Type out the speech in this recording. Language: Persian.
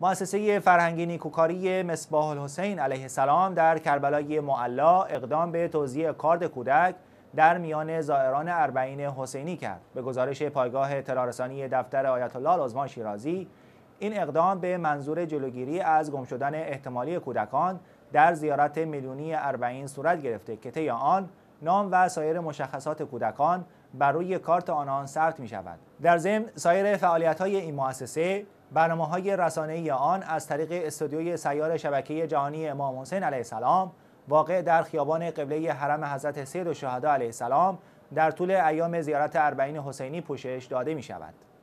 مؤسسه فرهنگی نیکوکاری مصباح الحسین علیه السلام در کربلای معلا اقدام به توزیع کارد کودک در میان زائران اربعین حسینی کرد به گزارش پایگاه اطلاعرسانی دفتر آیت الله العظما شیرازی این اقدام به منظور جلوگیری از گم شدن احتمالی کودکان در زیارت میلیونی اربعین صورت گرفته که طی آن نام و سایر مشخصات کودکان بر روی کارت آنان ثبت می شود در ضمن سایر فعالیت های این مؤسسه برنامه های رسانه آن از طریق استودیوی سیار شبکه جهانی امام حسین علیه السلام واقع در خیابان قبله حرم حضرت سید و علیه السلام در طول ایام زیارت اربعین حسینی پوشش داده می شود.